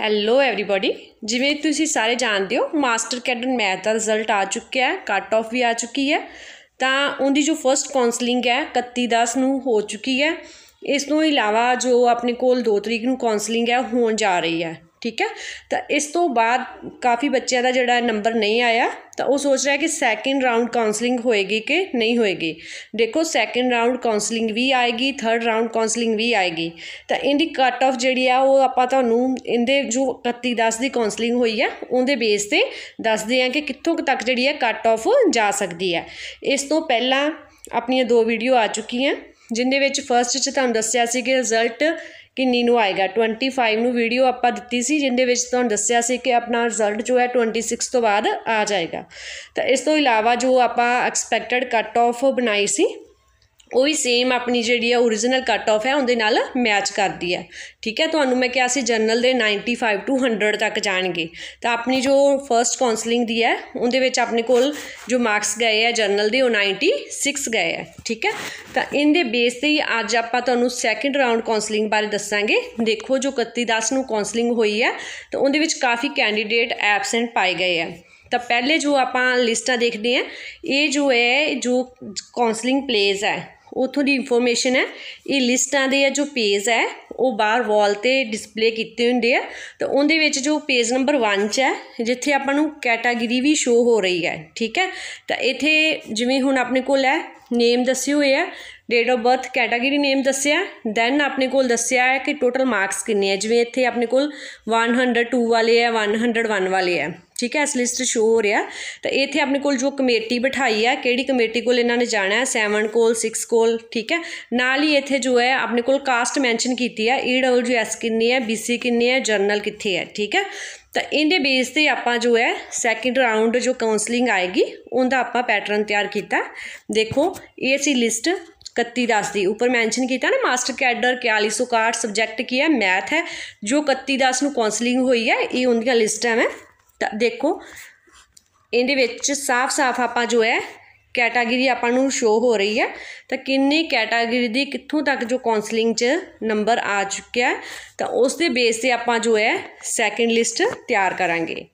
hello everybody ਜਿਵੇਂ ਤੁਸੀਂ ਸਾਰੇ ਜਾਣਦੇ ਹੋ ਮਾਸਟਰ ਕੈਡਨ ਮੈਥ ਦਾ ਰਿਜ਼ਲਟ ਆ ਚੁੱਕਿਆ ਹੈ ਕੱਟ ਆਫ ਵੀ ਆ ਚੁੱਕੀ ਹੈ ਤਾਂ ਉਹਦੀ ਜੋ ਫਰਸਟ ਕਾਉਂਸਲਿੰਗ ਹੈ 31 10 ਨੂੰ ਹੋ ਚੁੱਕੀ ਹੈ ਇਸ ਤੋਂ ਇਲਾਵਾ ਜੋ ਆਪਣੇ ਕੋਲ 2 ਤਰੀਕ ਨੂੰ ਕਾਉਂਸਲਿੰਗ ਹੈ ਹੋਣ ਜਾ ਰਹੀ ਹੈ ਠੀਕ ਹੈ ਤਾਂ ਇਸ ਤੋਂ ਬਾਅਦ ਕਾਫੀ ਬੱਚਿਆਂ ਦਾ ਜਿਹੜਾ ਨੰਬਰ ਨਹੀਂ ਆਇਆ ਤਾਂ ਉਹ ਸੋਚ ਰਿਹਾ ਕਿ ਸੈਕਿੰਡ ਰਾਉਂਡ ਕਾਉਂਸਲਿੰਗ ਹੋਏਗੀ ਕਿ ਨਹੀਂ ਹੋਏਗੀ ਦੇਖੋ ਸੈਕਿੰਡ ਰਾਉਂਡ ਕਾਉਂਸਲਿੰਗ ਵੀ ਆਏਗੀ ਥਰਡ ਰਾਉਂਡ ਕਾਉਂਸਲਿੰਗ ਵੀ ਆਏਗੀ ਤਾਂ ਇਹਦੀ ਕੱਟ ਆਫ ਜਿਹੜੀ ਆ ਉਹ ਆਪਾਂ ਤੁਹਾਨੂੰ ਇਹਦੇ ਜੋ 31 10 ਦੀ ਕਾਉਂਸਲਿੰਗ ਹੋਈ ਆ ਉਹਦੇ ਬੇਸ ਤੇ ਦੱਸਦੇ ਆ ਕਿ ਕਿੱਥੋਂ ਤੱਕ ਜਿਹੜੀ ਹੈ ਕੱਟ ਆਫ ਜਾ ਸਕਦੀ ਹੈ ਇਸ ਤੋਂ ਪਹਿਲਾਂ ਆਪਣੀਆਂ ਦੋ ਵੀਡੀਓ ਆ ਚੁੱਕੀਆਂ ਜਿੰਦੇ ਵਿੱਚ ਫਰਸਟ 'ਚ ਤੁਹਾਨੂੰ ਦੱਸਿਆ ਸੀ ਕਿ ਰਿਜ਼ਲਟ ਕਿੰਨੀ ਨੂੰ ਆਏਗਾ 25 ਨੂੰ ਵੀਡੀਓ ਆਪਾਂ ਦਿੱਤੀ ਸੀ ਜਿੰਦੇ ਵਿੱਚ ਤੁਹਾਨੂੰ ਦੱਸਿਆ ਸੀ ਕਿ ਆਪਣਾ ਰਿਜ਼ਲਟ ਜੋ ਹੈ 26 ਤੋਂ ਬਾਅਦ ਆ ਜਾਏਗਾ ਤਾਂ ਇਸ ਤੋਂ ਇਲਾਵਾ ਜੋ ਆਪਾਂ ਐਕਸਪੈਕਟਡ ਕੱਟ ਆਫ ਬਣਾਈ ਸੀ ਉਹ ਵੀ ਸੇਮ ਆਪਣੀ ਜਿਹੜੀ ਆ origignal ਕੱਟ ਆਫ ਹੈ ਉਹਦੇ ਨਾਲ ਮੈਚ ਕਰਦੀ ਹੈ ਠੀਕ ਹੈ ਤੁਹਾਨੂੰ ਮੈਂ ਕਿਹਾ ਸੀ ਜਨਰਲ ਦੇ 95 ਟੂ 100 ਤੱਕ ਜਾਣਗੇ ਤਾਂ ਆਪਣੀ ਜੋ ਫਰਸਟ ਕਾਉਂਸਲਿੰਗ ਦੀ ਹੈ ਉਹਦੇ ਵਿੱਚ ਆਪਣੇ ਕੋਲ ਜੋ ਮਾਰਕਸ ਗਏ ਆ ਜਨਰਲ ਦੇ ਉਹ 96 ਗਏ ਆ ਠੀਕ ਹੈ ਤਾਂ ਇਹਦੇ ਬੇਸ ਤੇ ਹੀ ਅੱਜ ਆਪਾਂ ਤੁਹਾਨੂੰ ਸੈਕੰਡ ਰਾਉਂਡ ਕਾਉਂਸਲਿੰਗ ਬਾਰੇ ਦੱਸਾਂਗੇ ਦੇਖੋ ਜੋ 31 10 ਨੂੰ ਕਾਉਂਸਲਿੰਗ ਹੋਈ ਹੈ ਤਾਂ ਉਹਦੇ ਵਿੱਚ ਕਾਫੀ ਕੈਂਡੀਡੇਟ ਐਬਸੈਂਟ ਪਾਏ ਗਏ ਆ ਤਾਂ ਪਹਿਲੇ ਜੋ ਆਪਾਂ ਲਿਸਟਾਂ ਦੇਖਦੇ ਆ ਇਹ ਜੋ ਹੈ ਜੋ ਕਾਉਂਸਲਿੰਗ ਪਲੇਸ ਹੈ ਉਥੋਂ ਦੀ ਇਨਫੋਰਮੇਸ਼ਨ ਹੈ ਇਹ ਲਿਸਟਾਂ ਦੇ ਆ ਜੋ ਪੇਜ ਹੈ ਉਹ ਬਾਹਰ ਵਾਲ ਤੇ ਡਿਸਪਲੇ ਕੀਤੇ ਹੁੰਦੇ ਆ ਤਾਂ ਉਹਦੇ ਵਿੱਚ ਜੋ ਪੇਜ ਨੰਬਰ 1 'ਚ ਹੈ ਜਿੱਥੇ ਆਪਾਂ ਨੂੰ ਕੈਟਾਗਰੀ ਵੀ ਸ਼ੋ ਹੋ ਰਹੀ ਹੈ ਠੀਕ ਹੈ ਤਾਂ ਇੱਥੇ ਜਿਵੇਂ ਹੁਣ ਆਪਣੇ ਕੋਲ ਹੈ ਨੇਮ ਦੱਸੇ ਹੋਏ ਆ date of birth category name ਦੱਸਿਆ ਦੈਨ ਆਪਣੇ ਕੋਲ ਦੱਸਿਆ ਹੈ ਕਿ ਟੋਟਲ ਮਾਰਕਸ ਕਿੰਨੇ ਆ ਜਿਵੇਂ ਇੱਥੇ ਆਪਣੇ ਕੋਲ 102 ਵਾਲੇ ਆ 101 ਵਾਲੇ ਆ ਠੀਕ ਹੈ ਇਸ ਲਿਸਟ ਸ਼ੋ ਹੋ ਰਿਹਾ ਤਾਂ ਇੱਥੇ ਆਪਣੇ ਕੋਲ ਜੋ ਕਮੇਟੀ ਬਿਠਾਈ ਆ ਕਿਹੜੀ ਕਮੇਟੀ ਕੋਲ ਇਹਨਾਂ ਨੇ ਜਾਣਾ ਹੈ 7 ਕੋਲ 6 ਕੋਲ ਠੀਕ ਹੈ ਨਾਲ ਹੀ ਇੱਥੇ ਜੋ ਹੈ ਆਪਣੇ ਕੋਲ ਕਾਸਟ ਮੈਂਸ਼ਨ ਕੀਤੀ ਡਬਲ ਆ ਐਸ ਕਿੰਨੀ ਹੈ ਬੀਸੀ ਕਿੰਨੀ ਹੈ ਜਰਨਲ ਕਿੱਥੇ ਹੈ ਠੀਕ ਹੈ ਤਾਂ ਇਹਦੇ ਬੇਸ ਤੇ ਆਪਾਂ ਜੋ ਹੈ ਸੈਕਿੰਡ ਰਾਉਂਡ ਜੋ ਕਾਉਂਸਲਿੰਗ ਆਏਗੀ ਉਹਦਾ ਆਪਾਂ ਪੈਟਰਨ ਤਿਆਰ ਕੀਤਾ ਦੇਖੋ ਇਹ ਸੀ ਲਿਸਟ 31 10 ਦੀ ਉੱਪਰ ਮੈਂਸ਼ਨ ਕੀਤਾ ਨਾ ਮਾਸਟਰ ਕੈਡਰ 4161 ਸਬਜੈਕਟ ਕੀ ਹੈ ਮੈਥ ਹੈ ਜੋ 31 10 ਨੂੰ ਕਾਉਂਸਲਿੰਗ ਹੋਈ ਹੈ ਇਹ ਉਹਦੀਆਂ ਲਿਸਟਾਂ ਹੈ ਤਾਂ ਦੇਖੋ ਇਹਦੇ ਵਿੱਚ ਸਾਫ਼-ਸਾਫ਼ ਆਪਾਂ ਜੋ ਹੈ ਕੈਟਾਗਰੀ ਆਪਾਂ ਨੂੰ ਸ਼ੋ ਹੋ ਰਹੀ ਹੈ ਤਾਂ ਕਿੰਨੀ ਕੈਟਾਗਰੀ ਦੀ ਕਿੱਥੋਂ ਤੱਕ ਜੋ ਕਾਉਂਸਲਿੰਗ 'ਚ ਨੰਬਰ ਆ ਚੁੱਕਿਆ ਤਾਂ ਉਸ ਦੇ ਬੇਸ ਤੇ ਆਪਾਂ ਜੋ ਹੈ ਸੈਕੰਡ ਲਿਸਟ ਤਿਆਰ ਕਰਾਂਗੇ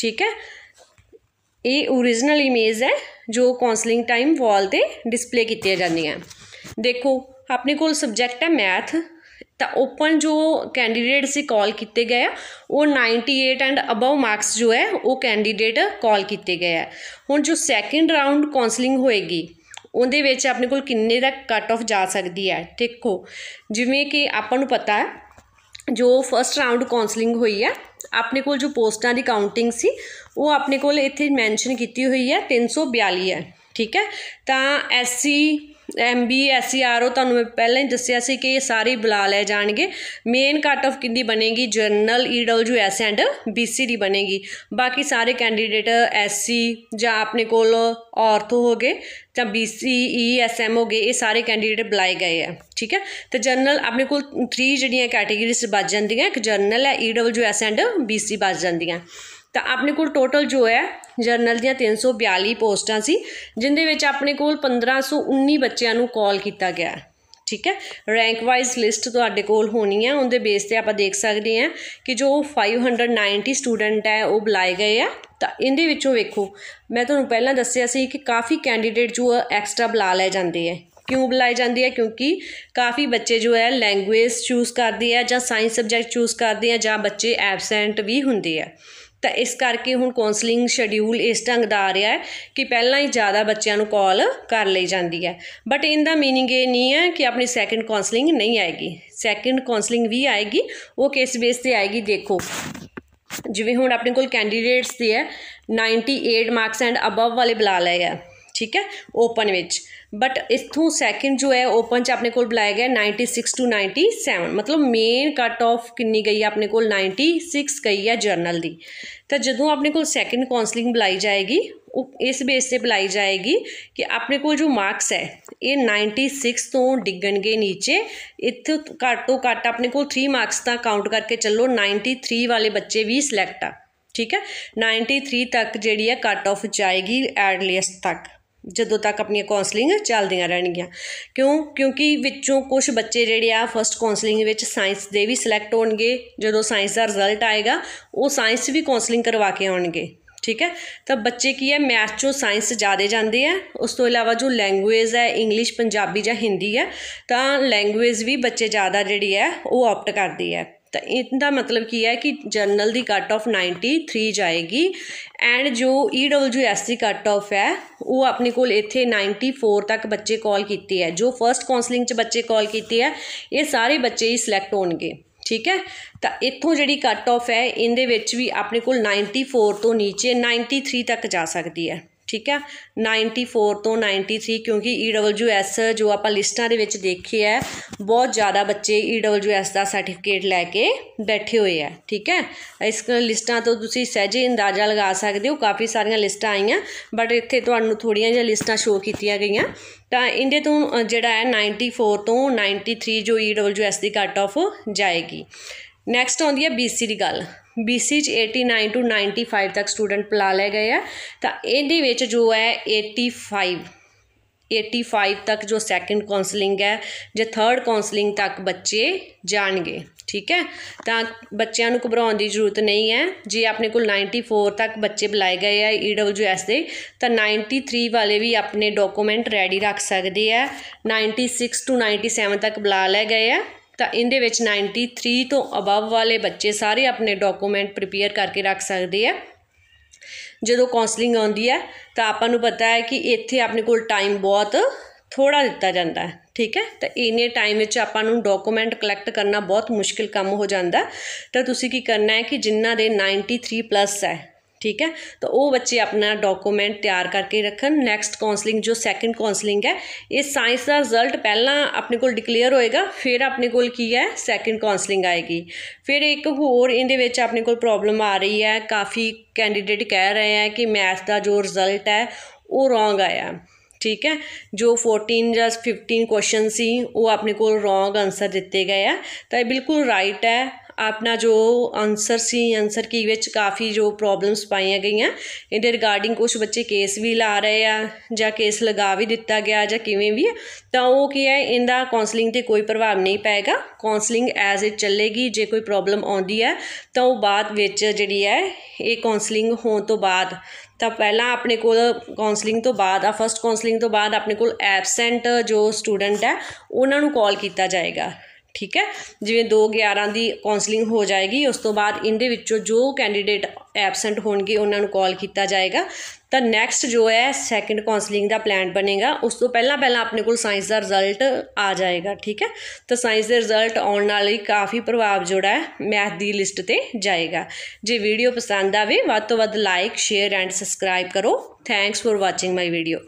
ਠੀਕ ਹੈ ਇਹ origignal ਇਮੇਜ ਹੈ ਜੋ ਕਾਉਂਸਲਿੰਗ ਟਾਈਮ ਵਾਲ ਤੇ ਡਿਸਪਲੇ ਕੀਤੀ ਜਾਂਦੀ ਹੈ ਦੇਖੋ ਆਪਣੇ ਕੋਲ ਸਬਜੈਕਟ ਹੈ ਮੈਥ ਤਾਂ ਓਪਨ ਜੋ ਕੈਂਡੀਡੇਟ ਸੀ ਕਾਲ ਕੀਤੇ ਗਏ ਆ ਉਹ 98 ਐਂਡ ਅਬਵ ਮਾਰਕਸ ਜੋ ਹੈ ਉਹ ਕੈਂਡੀਡੇਟ ਕਾਲ ਕੀਤੇ ਗਏ ਆ ਹੁਣ ਜੋ ਸੈਕਿੰਡ ਰਾਉਂਡ ਕਾਉਂਸਲਿੰਗ ਹੋਏਗੀ ਉਹਦੇ ਵਿੱਚ ਆਪਣੇ ਕੋਲ ਕਿੰਨੇ ਦਾ ਕੱਟ ਆਫ ਜਾ ਸਕਦੀ ਹੈ ਦੇਖੋ ਜਿਵੇਂ ਕਿ ਆਪਾਂ ਨੂੰ ਪਤਾ ਹੈ ਜੋ ਫਰਸਟ ਰਾਉਂਡ ਕਾਉਂਸਲਿੰਗ ਹੋਈ ਹੈ ਆਪਣੇ ਕੋਲ ਜੋ ਪੋਸਟਾਂ ਦੀ ਕਾਊਂਟਿੰਗ ਸੀ ਉਹ ਆਪਣੇ ਕੋਲ ਇੱਥੇ ਮੈਂਸ਼ਨ ਕੀਤੀ ਹੋਈ ਹੈ 342 ਹੈ ਠੀਕ ਹੈ ਤਾਂ SC M B S C R O ਤੁਹਾਨੂੰ ਮੈਂ ਪਹਿਲਾਂ ਹੀ ਦੱਸਿਆ ਸੀ ਕਿ ਇਹ ਸਾਰੇ ਬੁਲਾ ਲਏ ਜਾਣਗੇ ਮੇਨ ਕੱਟ ਆਫ ਕਿੰਦੀ ਬਣੇਗੀ general E W S and B C ਦੀ ਬਣੇਗੀ ਬਾਕੀ ਸਾਰੇ ਕੈਂਡੀਡੇਟ ਐਸ ਸੀ ਜਾਂ ਆਪਣੇ ਕੋਲ ਔਰਥੋ ਹੋਗੇ ਜਾਂ B C E S M ਹੋਗੇ ਇਹ ਸਾਰੇ ਕੈਂਡੀਡੇਟ ਬੁਲਾਏ ਗਏ ਆ ਠੀਕ ਹੈ ਤੇ ਜਨਰਲ ਆਪਣੇ ਕੋਲ 3 ਜਿਹੜੀਆਂ ਕੈਟਾਗਰੀਜ਼ ਬਚ ਜਾਂਦੀਆਂ ਇੱਕ ਜਨਰਲ ਹੈ E W S and B C ਬਚ ਜਾਂਦੀਆਂ ਤਾਂ ਆਪਣੇ ਕੋਲ ਟੋਟਲ ਜੋ ਹੈ ਜਰਨਲ ਦੀਆਂ 342 ਪੋਸਟਾਂ ਸੀ ਜਿੰਦੇ ਵਿੱਚ ਆਪਣੇ ਕੋਲ 1519 ਬੱਚਿਆਂ ਨੂੰ ਕਾਲ ਕੀਤਾ ਗਿਆ ਠੀਕ ਹੈ ਰੈਂਕ ਵਾਈਜ਼ ਲਿਸਟ ਤੁਹਾਡੇ ਕੋਲ ਹੋਣੀ ਹੈ ਉਹਦੇ ਬੇਸ ਤੇ ਆਪਾਂ ਦੇਖ ਸਕਦੇ ਹਾਂ ਕਿ ਜੋ 590 ਸਟੂਡੈਂਟ ਹੈ ਉਹ ਬੁਲਾਏ ਗਏ ਆ ਤਾਂ ਇਹਦੇ ਵਿੱਚੋਂ ਵੇਖੋ ਮੈਂ ਤੁਹਾਨੂੰ ਪਹਿਲਾਂ ਦੱਸਿਆ ਸੀ ਕਿ ਕਾਫੀ ਕੈਂਡੀਡੇਟ ਜੋ ਐਕਸਟਰਾ ਬੁਲਾ ਲਏ ਜਾਂਦੇ ਆ ਕਿਉਂ ਬੁਲਾਏ ਜਾਂਦੀ ਹੈ ਕਿਉਂਕਿ ਕਾਫੀ ਬੱਚੇ ਜੋ ਹੈ ਲੈਂਗੁਏਜ ਚੂਜ਼ ਕਰਦੇ ਆ ਜਾਂ ਸਾਇੰਸ ਸਬਜੈਕਟ ਚੂਜ਼ ਕਰਦੇ ਆ ਜਾਂ ਬੱਚੇ ਐਬਸੈਂਟ ਵੀ ਹੁੰਦੇ ਆ ਤਾਂ ਇਸ ਕਰਕੇ ਹੁਣ ਕਾਉਂਸਲਿੰਗ ਸ਼ਡਿਊਲ ਇਸ ਢੰਗ ਦਾ ਆ ਰਿਹਾ ਹੈ ਕਿ ਪਹਿਲਾਂ ਹੀ ਜ਼ਿਆਦਾ ਬੱਚਿਆਂ ਨੂੰ ਕਾਲ ਕਰ ਲਈ ਜਾਂਦੀ ਹੈ ਬਟ ਇਨ ਦਾ ਮੀਨਿੰਗ ਇਹ ਨਹੀਂ ਹੈ ਕਿ ਆਪਣੀ ਸੈਕੰਡ ਕਾਉਂਸਲਿੰਗ ਨਹੀਂ ਆਏਗੀ ਸੈਕੰਡ ਕਾਉਂਸਲਿੰਗ ਵੀ ਆਏਗੀ ਉਹ ਕਿਸ ਬੇਸ ਤੇ ਆਏਗੀ ਦੇਖੋ ਜਿਵੇਂ ਹੁਣ ਆਪਣੇ ਕੋਲ ਕੈਂਡੀਡੇਟਸ ਤੇ ਹੈ 98 ਮਾਰਕਸ ਐਂਡ ਅਬਵ ਵਾਲੇ ਬੁਲਾ ਲਏ ਆ ਠੀਕ ਹੈ ਓਪਨ ਵਿੱਚ ਬਟ ਇਥੋਂ ਸੈਕਿੰਡ ਜੋ ਹੈ ਓਪਨ ਚ ਆਪਣੇ ਕੋਲ ਬੁਲਾਇਆ ਗਿਆ 96 ਟੂ 97 ਮਤਲਬ ਮੇਨ ਕੱਟ ਆਫ ਕਿੰਨੀ ਗਈ ਆਪਣੇ ਕੋਲ 96 ਗਈ ਹੈ ਜਰਨਲ ਦੀ ਤਾਂ ਜਦੋਂ ਆਪਣੇ ਕੋਲ ਸੈਕੰਡ ਕਾਉਂਸਲਿੰਗ ਬੁਲਾਈ ਜਾਏਗੀ ਉਹ ਇਸ ਬੇਸ ਤੇ ਬੁਲਾਈ ਜਾਏਗੀ ਕਿ ਆਪਣੇ ਕੋਲ ਜੋ ਮਾਰਕਸ ਹੈ ਇਹ 96 ਤੋਂ ਡਿੱਗਣਗੇ ਨੀਚੇ ਇੱਥੇ ਘੱਟੋ ਤੋਂ ਘੱਟ ਆਪਣੇ ਕੋਲ 3 ਮਾਰਕਸ ਤਾਂ ਕਾਊਂਟ ਕਰਕੇ ਚੱਲੋ 93 ਵਾਲੇ ਬੱਚੇ ਵੀ ਸਿਲੈਕਟ ਆ ਠੀਕ ਹੈ 93 ਤੱਕ ਜਿਹੜੀ ਹੈ ਕੱਟ ਆਫ ਜਾਏਗੀ ਐਟ ਤੱਕ ਜਦੋਂ ਤੱਕ ਆਪਣੀਆਂ ਕਾਉਂਸਲਿੰਗ ਚੱਲਦੀਆਂ ਰਹਿਣਗੀਆਂ ਕਿਉਂ ਕਿਉਂਕਿ ਵਿੱਚੋਂ ਕੁਝ ਬੱਚੇ ਜਿਹੜੇ ਆ ਫਰਸਟ ਕਾਉਂਸਲਿੰਗ ਵਿੱਚ ਸਾਇੰਸ ਦੇ ਵੀ ਸਿਲੈਕਟ ਹੋਣਗੇ ਜਦੋਂ ਸਾਇੰਸ ਦਾ ਰਿਜ਼ਲਟ ਆਏਗਾ ਉਹ ਸਾਇੰਸ ਵੀ ਕਾਉਂਸਲਿੰਗ ਕਰਵਾ ਕੇ ਆਉਣਗੇ ਠੀਕ ਹੈ ਤਾਂ ਬੱਚੇ ਕੀ ਹੈ ਮੈਥ ਚੋਂ ਸਾਇੰਸ ਜ਼ਿਆਦਾ ਜਾਂਦੇ ਆ ਉਸ ਤੋਂ ਇਲਾਵਾ ਜੋ ਲੈਂਗੁਏਜ ਹੈ ਇੰਗਲਿਸ਼ ਪੰਜਾਬੀ ਜਾਂ ਹਿੰਦੀ ਹੈ ਤਾਂ ਲੈਂਗੁਏਜ ਵੀ ਬੱਚੇ ਜ਼ਿਆਦਾ ਜਿਹੜੀ ਹੈ ਉਹ ਆਪਟ ਕਰਦੀ ਹੈ ਤਾਂ ਇਹਦਾ ਮਤਲਬ ਕੀ ਹੈ ਕਿ ਜਨਰਲ ਦੀ ਕੱਟ ਆਫ 93 ਜਾਏਗੀ ਐਂਡ ਜੋ EWS ਦੀ ਕੱਟ ਆਫ ਹੈ ਉਹ ਆਪਣੇ ਕੋਲ ਇੱਥੇ 94 ਤੱਕ ਬੱਚੇ ਕਾਲ ਕੀਤੇ ਹੈ ਜੋ ਫਰਸਟ ਕਾਉਂਸਲਿੰਗ 'ਚ ਬੱਚੇ ਕਾਲ ਕੀਤੇ ਹੈ ਇਹ ਸਾਰੇ ਬੱਚੇ ਹੀ ਸਿਲੈਕਟ ਹੋਣਗੇ ਠੀਕ ਹੈ ਤਾਂ ਇੱਥੋਂ ਜਿਹੜੀ ਕੱਟ ਆਫ ਹੈ ਇਹਦੇ ਵਿੱਚ ਵੀ ਆਪਣੇ ਕੋਲ 94 ਤੋਂ ਨੀਚੇ 93 ਤੱਕ ਜਾ ਸਕਦੀ ਹੈ ਠੀਕ ਹੈ 94 ਤੋਂ 93 ਕਿਉਂਕਿ EWS ਜੋ ਆਪਾਂ ਲਿਸਟਾਂ ਦੇ ਵਿੱਚ ਦੇਖੀ ਹੈ ਬਹੁਤ ਜ਼ਿਆਦਾ ਬੱਚੇ EWS ਦਾ ਸਰਟੀਫਿਕੇਟ ਲੈ ਕੇ ਬੈਠੇ ਹੋਏ ਆ ਠੀਕ ਹੈ ਇਸ ਲਿਸਟਾਂ ਤੋਂ ਤੁਸੀਂ ਸਹਿਜੇ ਅੰਦਾਜ਼ਾ ਲਗਾ ਸਕਦੇ ਹੋ ਕਾਫੀ ਸਾਰੀਆਂ ਲਿਸਟਾਂ ਆਈਆਂ ਬਟ ਇੱਥੇ ਤੁਹਾਨੂੰ ਥੋੜੀਆਂ ਜਿਹੀਆਂ ਲਿਸਟਾਂ ਸ਼ੋਅ ਕੀਤੀਆਂ ਗਈਆਂ ਤਾਂ ਇਹਦੇ ਤੋਂ ਜਿਹੜਾ ਹੈ 94 ਤੋਂ 93 ਜੋ EWS ਦੀ ਕੱਟ ਆਫ ਜਾਏਗੀ ਨੈਕਸਟ ਆਉਂਦੀ ਹੈ BC ਦੀ ਗੱਲ ਬੀਸੀ ਚ 89 ਟੂ 95 ਤੱਕ ਸਟੂਡੈਂਟ ਪਲਾ ਲਏ ਗਏ ਆ ਤਾਂ ਇਹਦੇ ਵਿੱਚ ਜੋ ਹੈ 85 85 ਤੱਕ ਜੋ ਸੈਕੰਡ ਕਾਉਂਸਲਿੰਗ ਹੈ ਜੇ ਥਰਡ ਕਾਉਂਸਲਿੰਗ ਤੱਕ ਬੱਚੇ ਜਾਣਗੇ ਠੀਕ ਹੈ ਤਾਂ ਬੱਚਿਆਂ ਨੂੰ ਘਬਰਾਉਣ ਦੀ ਜ਼ਰੂਰਤ ਨਹੀਂ ਹੈ ਜੇ ਆਪਣੇ ਕੋਲ 94 ਤੱਕ ਬੱਚੇ ਬੁਲਾਏ ਗਏ ਆ EWS ਦੇ ਤਾਂ 93 ਵਾਲੇ ਵੀ ਆਪਣੇ ਡਾਕੂਮੈਂਟ ਰੈਡੀ ਰੱਖ ਸਕਦੇ ਆ 96 ਤੋਂ 97 ਤੱਕ ਬੁਲਾ ਲਏ ਗਏ ਆ ਤਾਂ ਇਹਦੇ ਵਿੱਚ 93 ਤੋਂ ਅਬਵ ਵਾਲੇ ਬੱਚੇ ਸਾਰੇ ਆਪਣੇ ਡਾਕੂਮੈਂਟ ਪ੍ਰਿਪੇਅਰ ਕਰਕੇ ਰੱਖ ਸਕਦੇ ਆ ਜਦੋਂ ਕਾਉਂਸਲਿੰਗ ਆਉਂਦੀ ਹੈ ਤਾਂ ਆਪਾਂ ਨੂੰ ਪਤਾ ਹੈ ਕਿ ਇੱਥੇ ਆਪਣੇ ਕੋਲ ਟਾਈਮ ਬਹੁਤ ਥੋੜਾ ਦਿੱਤਾ ਜਾਂਦਾ ਹੈ ਠੀਕ ਹੈ ਤਾਂ ਇਨੇ ਟਾਈਮ ਵਿੱਚ ਆਪਾਂ ਨੂੰ ਡਾਕੂਮੈਂਟ ਕਲੈਕਟ ਕਰਨਾ ਬਹੁਤ ਮੁਸ਼ਕਿਲ ਕੰਮ ਹੋ ਜਾਂਦਾ ਤਾਂ ਤੁਸੀਂ ਕੀ ਕਰਨਾ ਹੈ ਕਿ ਜਿਨ੍ਹਾਂ ਦੇ 93 ਪਲੱਸ ਹੈ ਠੀਕ ਹੈ ਤਾਂ ਉਹ ਬੱਚੇ ਆਪਣਾ ਡਾਕੂਮੈਂਟ ਤਿਆਰ ਕਰਕੇ ਰੱਖਣ ਨੈਕਸਟ ਕਾਉਂਸਲਿੰਗ ਜੋ ਸੈਕੰਡ ਕਾਉਂਸਲਿੰਗ ਹੈ ਇਹ ਸਾਇੰਸ ਦਾ ਰਿਜ਼ਲਟ ਪਹਿਲਾਂ ਆਪਣੇ ਕੋਲ ਡਿਕਲੇਅਰ ਹੋਏਗਾ ਫਿਰ ਆਪਣੇ ਕੋਲ ਕੀ ਹੈ ਸੈਕੰਡ ਕਾਉਂਸਲਿੰਗ ਆਏਗੀ ਫਿਰ ਇੱਕ ਹੋਰ ਇਹਦੇ ਵਿੱਚ ਆਪਣੇ ਕੋਲ ਪ੍ਰੋਬਲਮ ਆ ਰਹੀ ਹੈ ਕਾਫੀ ਕੈਂਡੀਡੇਟ ਕਹਿ ਰਹੇ ਹੈ ਕਿ ਮੈਥ ਦਾ ਜੋ ਰਿਜ਼ਲਟ ਹੈ ਉਹ ਰੋਂਗ ਆਇਆ ਠੀਕ ਹੈ ਜੋ 14 ਜਾਂ 15 ਕੁਐਸਚਨ ਸੀ ਉਹ ਆਪਣੇ ਕੋਲ ਰੋਂਗ ਆਨਸਰ ਦਿੱਤੇ ਗਏ ਆ ਤਾਂ ਇਹ ਬਿਲਕੁਲ ਰਾਈਟ ਹੈ ਆਪਣਾ ਜੋ ਆਨਸਰ ਸੀ ਆਨਸਰ ਕੀ ਵਿੱਚ ਕਾਫੀ ਜੋ ਪ੍ਰੋਬਲਮਸ ਪਾਈਆਂ ਗਈਆਂ ਇਹਦੇ ਰਿਗਾਰਡਿੰਗ ਕੁਝ ਬੱਚੇ ਕੇਸ ਵੀ ਲਾ ਰਹੇ ਆ ਜਾਂ ਕੇਸ ਲਗਾ ਵੀ ਦਿੱਤਾ ਗਿਆ ਜਾਂ ਕਿਵੇਂ ਵੀ ਤਾਂ ਉਹ ਕੀ ਹੈ ਇਹਦਾ ਕਾਉਂਸਲਿੰਗ ਤੇ ਕੋਈ ਪ੍ਰਭਾਵ ਨਹੀਂ ਪਏਗਾ ਕਾਉਂਸਲਿੰਗ ਐਜ਼ ਇਟ ਚੱਲੇਗੀ ਜੇ ਕੋਈ ਪ੍ਰੋਬਲਮ ਆਉਂਦੀ ਹੈ ਤਾਂ ਉਹ ਬਾਅਦ ਵਿੱਚ ਜਿਹੜੀ ਹੈ ਇਹ ਕਾਉਂਸਲਿੰਗ ਹੋਣ ਤੋਂ ਬਾਅਦ ਤਾਂ ਪਹਿਲਾਂ ਆਪਣੇ ਕੋਲ ਕਾਉਂਸਲਿੰਗ ਤੋਂ ਬਾਅਦ ਆ ਫਰਸਟ ਕਾਉਂਸਲਿੰਗ ਤੋਂ ਬਾਅਦ ਆਪਣੇ ਕੋਲ ਐਬਸੈਂਟ ਜੋ ਸਟੂਡੈਂਟ ਹੈ ਉਹਨਾਂ ਨੂੰ ਕਾਲ ਕੀਤਾ ਜਾਏਗਾ ਠੀਕ ਹੈ ਜਿਵੇਂ 2 11 ਦੀ ਕਾਉਂਸਲਿੰਗ ਹੋ ਜਾਏਗੀ ਉਸ ਤੋਂ ਬਾਅਦ ਇਹਦੇ ਵਿੱਚੋਂ ਜੋ ਕੈਂਡੀਡੇਟ ਐਬਸੈਂਟ ਹੋਣਗੇ ਉਹਨਾਂ ਨੂੰ ਕਾਲ ਕੀਤਾ ਜਾਏਗਾ ਤਾਂ ਨੈਕਸਟ ਜੋ ਹੈ ਸੈਕੰਡ ਕਾਉਂਸਲਿੰਗ ਦਾ ਪਲਾਨ ਬਣੇਗਾ ਉਸ ਤੋਂ ਪਹਿਲਾਂ ਪਹਿਲਾਂ ਆਪਣੇ ਕੋਲ ਸਾਇੰਸ ਦਾ ਰਿਜ਼ਲਟ ਆ ਜਾਏਗਾ ਠੀਕ ਹੈ ਤਾਂ ਸਾਇੰਸ ਦੇ ਰਿਜ਼ਲਟ ਆਉਣ ਨਾਲ ਹੀ ਕਾਫੀ ਪ੍ਰਭਾਵ ਜੁੜਾ ਹੈ ਮੈਥ ਦੀ ਲਿਸਟ ਤੇ ਜਾਏਗਾ ਜੇ ਵੀਡੀਓ ਪਸੰਦ ਆਵੇ ਵੱਧ ਤੋਂ ਵੱਧ ਲਾਈਕ ਸ਼ੇਅਰ ਐਂਡ ਸਬਸਕ੍ਰਾਈਬ ਕਰੋ thanks for watching my video